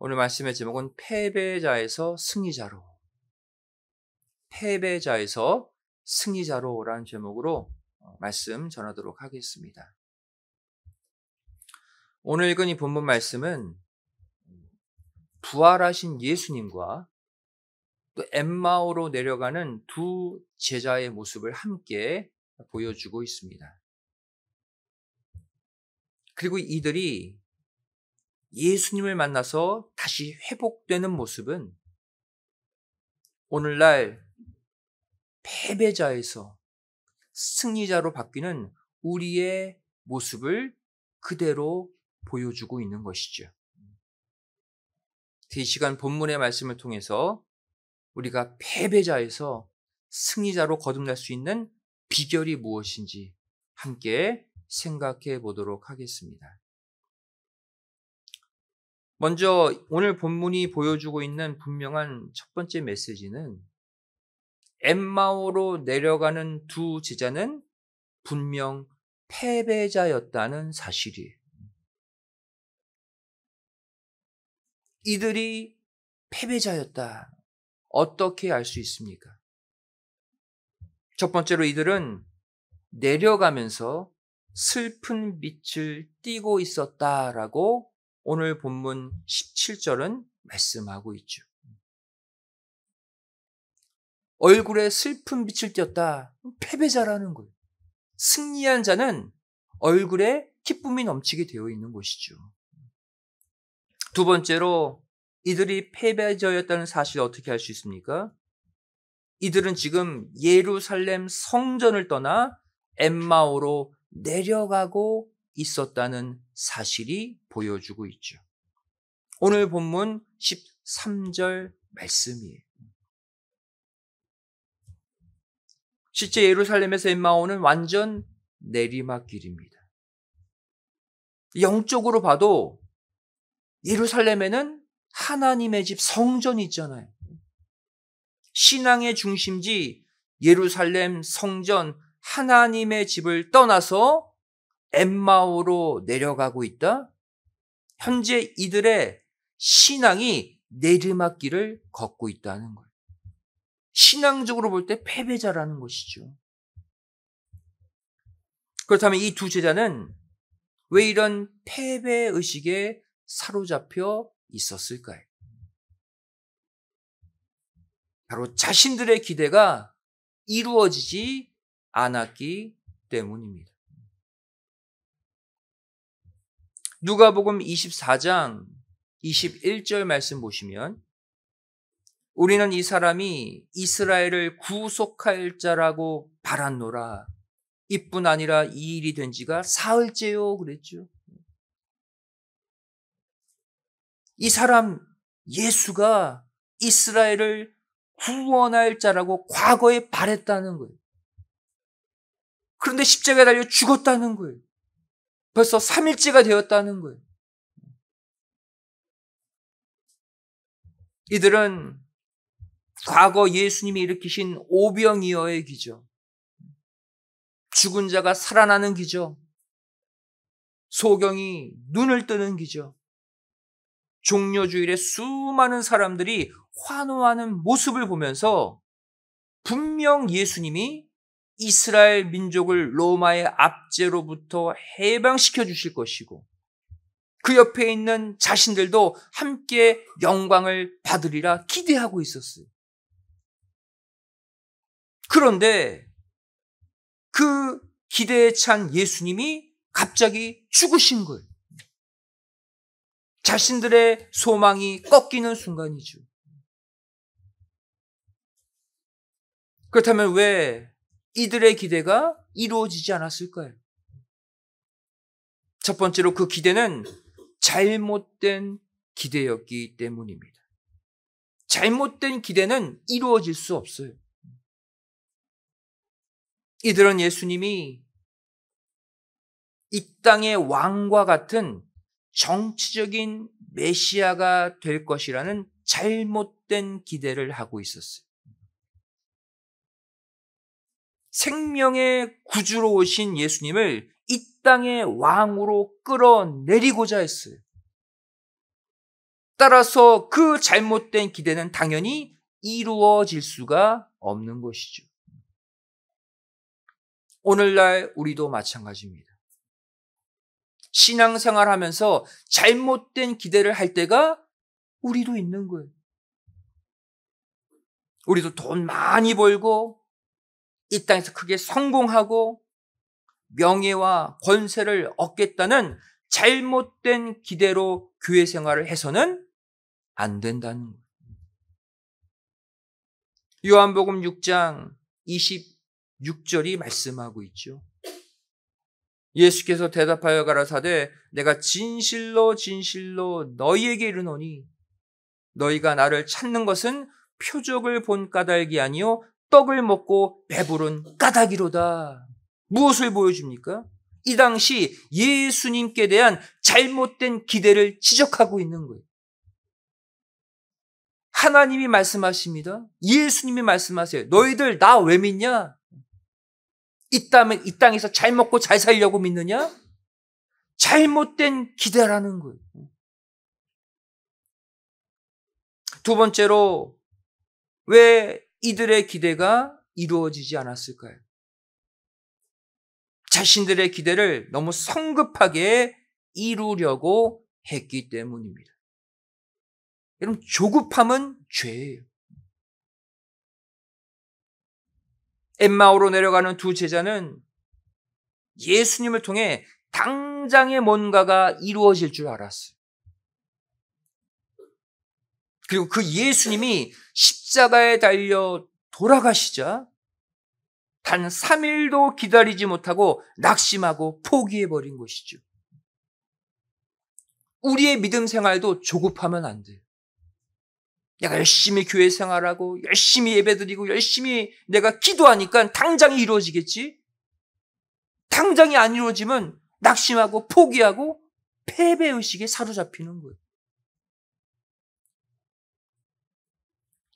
오늘 말씀의 제목은 패배자에서 승리자로. 패배자에서 승리자로라는 제목으로 어, 말씀 전하도록 하겠습니다. 오늘 읽은 이 본문 말씀은 부활하신 예수님과 또 엠마오로 내려가는 두 제자의 모습을 함께 보여주고 있습니다. 그리고 이들이 예수님을 만나서 다시 회복되는 모습은 오늘날 패배자에서 승리자로 바뀌는 우리의 모습을 그대로 보여주고 있는 것이죠. 이 시간 본문의 말씀을 통해서 우리가 패배자에서 승리자로 거듭날 수 있는 비결이 무엇인지 함께 생각해 보도록 하겠습니다. 먼저 오늘 본문이 보여주고 있는 분명한 첫 번째 메시지는 엠마오로 내려가는 두 제자는 분명 패배자였다는 사실이에요. 이들이 패배자였다. 어떻게 알 수 있습니까? 첫 번째로 이들은 내려가면서 슬픈 빛을 띠고 있었다라고 오늘 본문 17절은 말씀하고 있죠. 얼굴에 슬픈 빛을 띄었다. 패배자라는 거예요. 승리한 자는 얼굴에 기쁨이 넘치게 되어 있는 것이죠. 두 번째로 이들이 패배자였다는 사실을 어떻게 알 수 있습니까? 이들은 지금 예루살렘 성전을 떠나 엠마오로 내려가고 있었다는 사실이 보여주고 있죠. 오늘 본문 13절 말씀이에요. 실제 예루살렘에서 엠마오는 완전 내리막길입니다. 영적으로 봐도 예루살렘에는 하나님의 집 성전이 있잖아요. 신앙의 중심지 예루살렘 성전 하나님의 집을 떠나서 엠마오로 내려가고 있다. 현재 이들의 신앙이 내리막길을 걷고 있다는 거예요. 신앙적으로 볼 때 패배자라는 것이죠. 그렇다면 이 두 제자는 왜 이런 패배 의식에 사로잡혀 있었을까요? 바로 자신들의 기대가 이루어지지 않았기 때문입니다. 누가복음 24장 21절 말씀 보시면 우리는 이 사람이 이스라엘을 구속할 자라고 바란노라. 이뿐 아니라 이 일이 된 지가 사흘째요 그랬죠. 이 사람 예수가 이스라엘을 구원할 자라고 과거에 바랬다는 거예요. 그런데 십자가에 달려 죽었다는 거예요. 벌써 3일째가 되었다는 거예요. 이들은 과거 예수님이 일으키신 오병이어의 기적, 죽은 자가 살아나는 기적, 소경이 눈을 뜨는 기적, 종료 주일에 수많은 사람들이 환호하는 모습을 보면서 분명 예수님이 이스라엘 민족을 로마의 압제로부터 해방시켜 주실 것이고 그 옆에 있는 자신들도 함께 영광을 받으리라 기대하고 있었어요. 그런데 그 기대에 찬 예수님이 갑자기 죽으신 거예요. 자신들의 소망이 꺾이는 순간이죠. 그렇다면 왜 이들의 기대가 이루어지지 않았을 거예요. 첫 번째로 그 기대는 잘못된 기대였기 때문입니다. 잘못된 기대는 이루어질 수 없어요. 이들은 예수님이 이 땅의 왕과 같은 정치적인 메시아가 될 것이라는 잘못된 기대를 하고 있었어요. 생명의 구주로 오신 예수님을 이 땅의 왕으로 끌어내리고자 했어요. 따라서 그 잘못된 기대는 당연히 이루어질 수가 없는 것이죠. 오늘날 우리도 마찬가지입니다. 신앙생활 하면서 잘못된 기대를 할 때가 우리도 있는 거예요. 우리도 돈 많이 벌고 이 땅에서 크게 성공하고 명예와 권세를 얻겠다는 잘못된 기대로 교회 생활을 해서는 안 된다는 요한복음 6장 26절이 말씀하고 있죠. 예수께서 대답하여 가라사대 내가 진실로 진실로 너희에게 이르노니 너희가 나를 찾는 것은 표적을 본 까닭이 아니요 떡을 먹고 배부른 까닭이로다. 무엇을 보여줍니까? 이 당시 예수님께 대한 잘못된 기대를 지적하고 있는 거예요. 하나님이 말씀하십니다. 예수님이 말씀하세요. 너희들 나 왜 믿냐? 이, 땅에, 이 땅에서 잘 먹고 잘 살려고 믿느냐? 잘못된 기대라는 거예요. 두 번째로, 왜 이들의 기대가 이루어지지 않았을까요? 자신들의 기대를 너무 성급하게 이루려고 했기 때문입니다. 여러분, 조급함은 죄예요. 엠마오로 내려가는 두 제자는 예수님을 통해 당장에 뭔가가 이루어질 줄 알았어요. 그리고 그 예수님이 십자가에 달려 돌아가시자 단 3일도 기다리지 못하고 낙심하고 포기해버린 것이죠. 우리의 믿음 생활도 조급하면 안 돼요. 내가 열심히 교회 생활하고 열심히 예배드리고 열심히 내가 기도하니까 당장 이루어지겠지. 당장이 안 이루어지면 낙심하고 포기하고 패배 의식에 사로잡히는 거예요.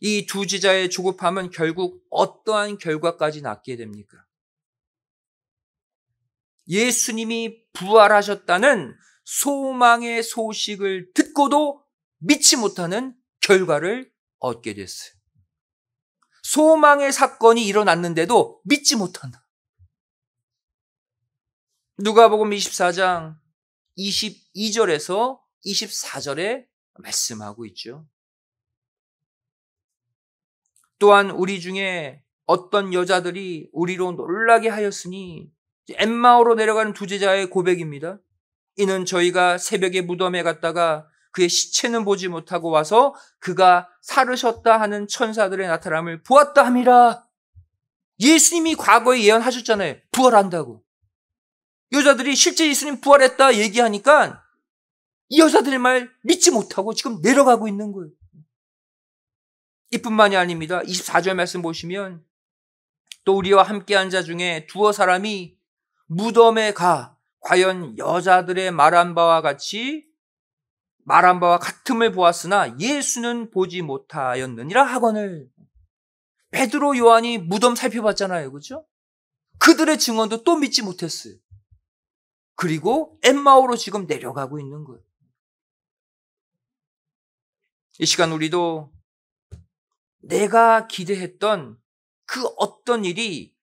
이두 지자의 조급함은 결국 어떠한 결과까지 낳게 됩니까? 예수님이 부활하셨다는 소망의 소식을 듣고도 믿지 못하는 결과를 얻게 됐어요. 소망의 사건이 일어났는데도 믿지 못한다. 누가복음 24장 22절에서 24절에 말씀하고 있죠. 또한 우리 중에 어떤 여자들이 우리로 놀라게 하였으니 엠마오로 내려가는 두 제자의 고백입니다. 이는 저희가 새벽에 무덤에 갔다가 그의 시체는 보지 못하고 와서 그가 사르셨다 하는 천사들의 나타남을 보았다 함이라. 예수님이 과거에 예언하셨잖아요. 부활한다고. 여자들이 실제 예수님 부활했다 얘기하니까 이 여자들 말 믿지 못하고 지금 내려가고 있는 거예요. 이뿐만이 아닙니다. 24절 말씀 보시면 또 우리와 함께한 자 중에 두어 사람이 무덤에 가 과연 여자들의 말한 바와 같이 말한 바와 같음을 보았으나 예수는 보지 못하였느니라 학원을 베드로 요한이 무덤 살펴봤잖아요. 그죠? 그들의 증언도 또 믿지 못했어요. 그리고 엠마오로 지금 내려가고 있는 거예요. 이 시간 우리도 내가 기대했던 그 어떤 일이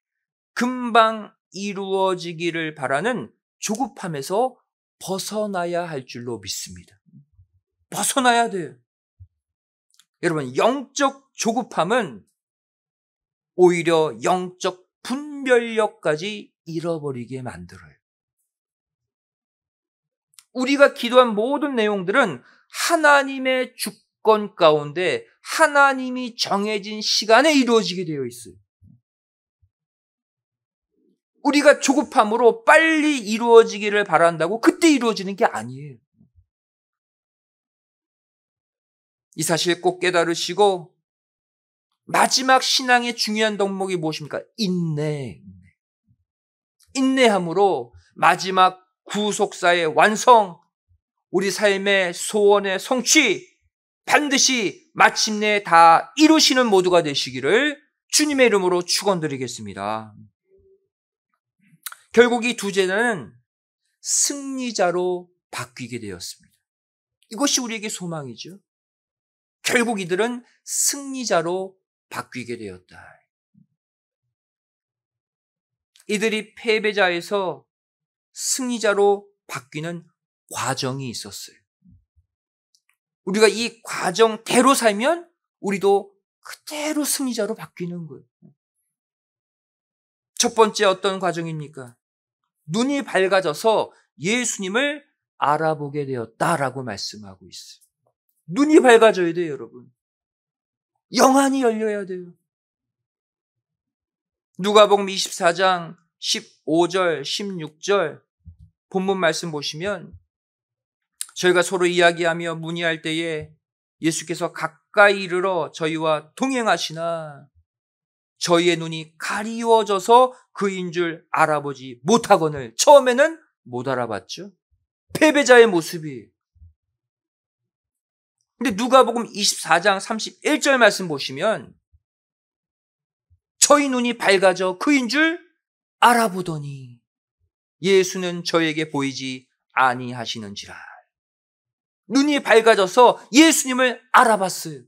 금방 이루어지기를 바라는 조급함에서 벗어나야 할 줄로 믿습니다. 벗어나야 돼요. 여러분, 영적 조급함은 오히려 영적 분별력까지 잃어버리게 만들어요. 우리가 기도한 모든 내용들은 하나님의 주건 가운데 하나님이 정해진 시간에 이루어지게 되어 있어요. 우리가 조급함으로 빨리 이루어지기를 바란다고 그때 이루어지는 게 아니에요. 이 사실 꼭 깨달으시고 마지막 신앙의 중요한 덕목이 무엇입니까? 인내. 인내함으로 마지막 구속사의 완성, 우리 삶의 소원의 성취, 반드시 마침내 다 이루시는 모두가 되시기를 주님의 이름으로 축원드리겠습니다. 결국 이 두제는 승리자로 바뀌게 되었습니다. 이것이 우리에게 소망이죠. 결국 이들은 승리자로 바뀌게 되었다. 이들이 패배자에서 승리자로 바뀌는 과정이 있었어요. 우리가 이 과정대로 살면 우리도 그대로 승리자로 바뀌는 거예요. 첫 번째 어떤 과정입니까? 눈이 밝아져서 예수님을 알아보게 되었다라고 말씀하고 있어요. 눈이 밝아져야 돼요, 여러분. 영안이 열려야 돼요. 누가복음 24장 15절, 16절 본문 말씀 보시면 저희가 서로 이야기하며 문의할 때에 예수께서 가까이 이르러 저희와 동행하시나 저희의 눈이 가리워져서 그인 줄 알아보지 못하거늘 처음에는 못 알아봤죠. 패배자의 모습이. 근데 누가복음 24장 31절 말씀 보시면 저희 눈이 밝아져 그인 줄 알아보더니 예수는 저에게 보이지 아니하시는지라. 눈이 밝아져서 예수님을 알아봤어요.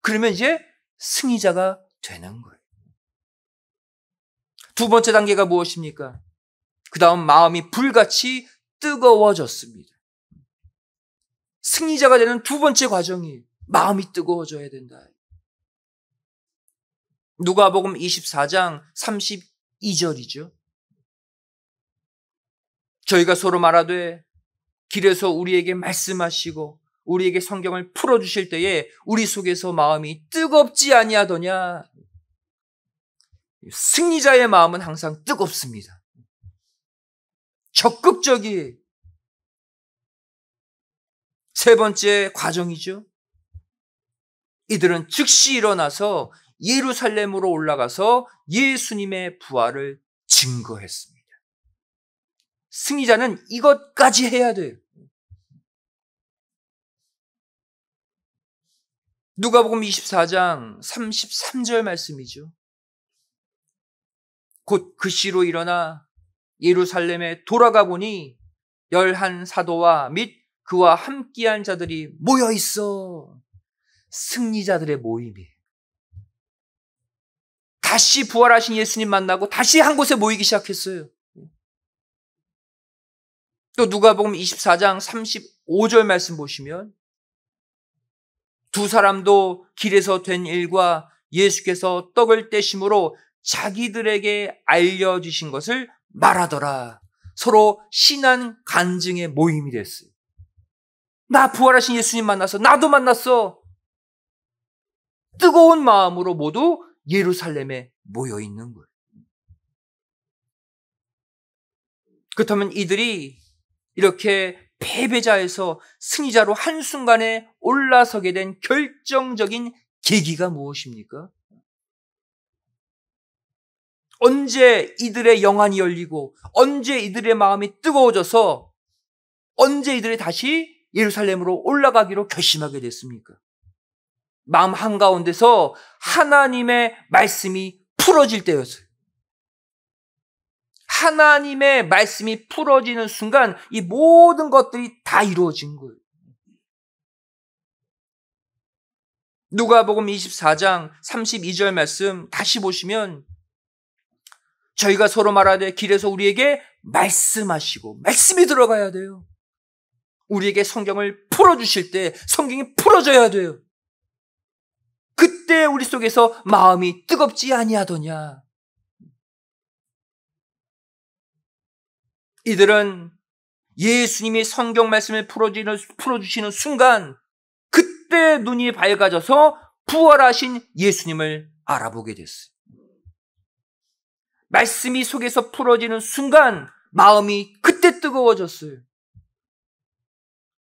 그러면 이제 승리자가 되는 거예요. 두 번째 단계가 무엇입니까? 그 다음 마음이 불같이 뜨거워졌습니다. 승리자가 되는 두 번째 과정이 마음이 뜨거워져야 된다. 누가복음 24장 32절이죠. 저희가 서로 말하되 길에서 우리에게 말씀하시고 우리에게 성경을 풀어 주실 때에 우리 속에서 마음이 뜨겁지 아니하더냐. 승리자의 마음은 항상 뜨겁습니다. 적극적이세 번째 과정이죠. 이들은 즉시 일어나서 예루살렘으로 올라가서 예수님의 부활을 증거했습니다. 승리자는 이것까지 해야 돼요. 누가복음 24장 33절 말씀이죠. 곧 그씨로 일어나 예루살렘에 돌아가 보니 열한 사도와 및 그와 함께한 자들이 모여 있어 승리자들의 모임이 다시 부활하신 예수님 만나고 다시 한 곳에 모이기 시작했어요. 또 누가복음 24장 35절 말씀 보시면 두 사람도 길에서 된 일과 예수께서 떡을 떼심으로 자기들에게 알려주신 것을 말하더라. 서로 신앙 간증의 모임이 됐어요. 나 부활하신 예수님 만나서 나도 만났어. 뜨거운 마음으로 모두 예루살렘에 모여 있는 거예요. 그렇다면 이들이 이렇게 패배자에서 승리자로 한순간에 올라서게 된 결정적인 계기가 무엇입니까? 언제 이들의 영안이 열리고 언제 이들의 마음이 뜨거워져서 언제 이들이 다시 예루살렘으로 올라가기로 결심하게 됐습니까? 마음 한가운데서 하나님의 말씀이 풀어질 때였어요. 하나님의 말씀이 풀어지는 순간 이 모든 것들이 다 이루어진 거예요. 누가복음 24장 32절 말씀 다시 보시면 저희가 서로 말하되 길에서 우리에게 말씀하시고 말씀이 들어가야 돼요. 우리에게 성경을 풀어 주실 때 성경이 풀어져야 돼요. 그때 우리 속에서 마음이 뜨겁지 아니하더냐. 이들은 예수님이 성경 말씀을 풀어주시는 순간 그때 눈이 밝아져서 부활하신 예수님을 알아보게 됐어요. 말씀이 속에서 풀어지는 순간 마음이 그때 뜨거워졌어요.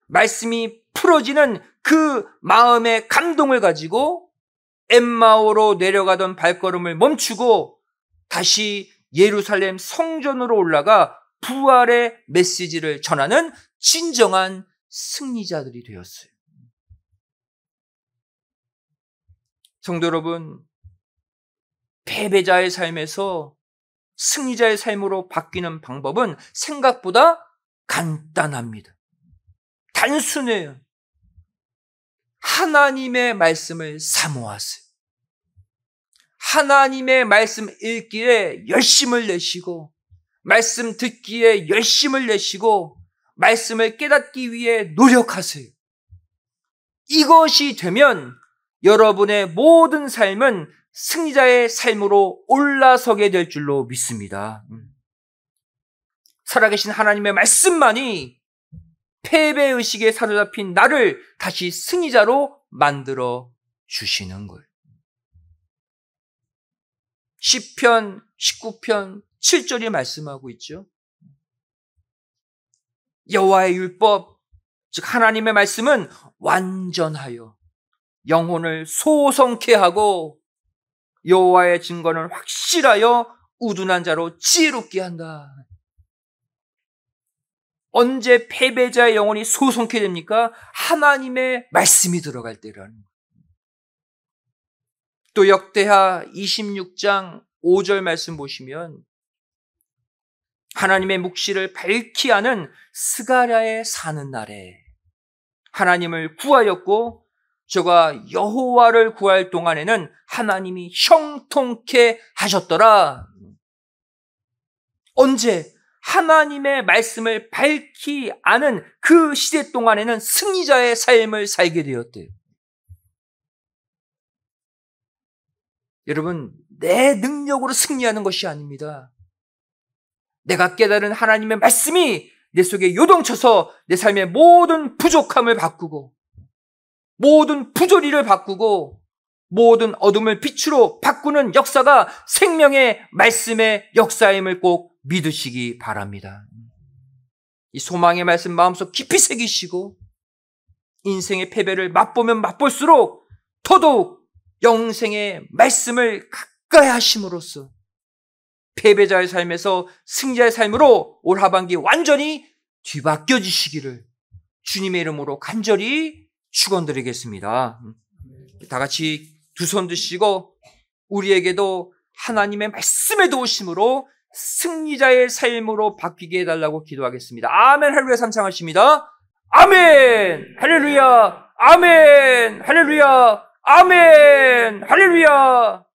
말씀이 풀어지는 그 마음의 감동을 가지고 엠마오로 내려가던 발걸음을 멈추고 다시 예루살렘 성전으로 올라가 부활의 메시지를 전하는 진정한 승리자들이 되었어요. 성도 여러분, 패배자의 삶에서 승리자의 삶으로 바뀌는 방법은 생각보다 간단합니다. 단순해요. 하나님의 말씀을 사모하세요. 하나님의 말씀 읽기에 열심을 내시고 말씀 듣기에 열심을 내시고 말씀을 깨닫기 위해 노력하세요. 이것이 되면 여러분의 모든 삶은 승리자의 삶으로 올라서게 될 줄로 믿습니다. 살아계신 하나님의 말씀만이 패배의식에 사로잡힌 나를 다시 승리자로 만들어 주시는 거예요. 10편, 19편, 7절이 말씀하고 있죠. 여호와의 율법, 즉 하나님의 말씀은 완전하여 영혼을 소성케 하고 여호와의 증거는 확실하여 우둔한 자로 지혜롭게 한다. 언제 패배자의 영혼이 소성케 됩니까? 하나님의 말씀이 들어갈 때라는 거예요. 또 역대하 26장 5절 말씀 보시면 하나님의 묵시를 밝히 하는 스가랴에 사는 날에 하나님을 구하였고 저가 여호와를 구할 동안에는 하나님이 형통케 하셨더라. 언제 하나님의 말씀을 밝히 아는 그 시대 동안에는 승리자의 삶을 살게 되었대요. 여러분, 내 능력으로 승리하는 것이 아닙니다. 내가 깨달은 하나님의 말씀이 내 속에 요동쳐서 내 삶의 모든 부족함을 바꾸고, 모든 부조리를 바꾸고, 모든 어둠을 빛으로 바꾸는 역사가 생명의 말씀의 역사임을 꼭 믿으시기 바랍니다. 이 소망의 말씀 마음속 깊이 새기시고 인생의 패배를 맛보면 맛볼수록 더더욱 영생의 말씀을 가까이 하심으로써 패배자의 삶에서 승자의 삶으로 올 하반기 완전히 뒤바뀌어지시기를 주님의 이름으로 간절히 축원드리겠습니다. 다 같이 두 손 드시고 우리에게도 하나님의 말씀의 도우심으로 승리자의 삶으로 바뀌게 해달라고 기도하겠습니다. 아멘 할렐루야 삼창하십니다. 아멘 할렐루야 아멘 할렐루야 아멘! 할렐루야!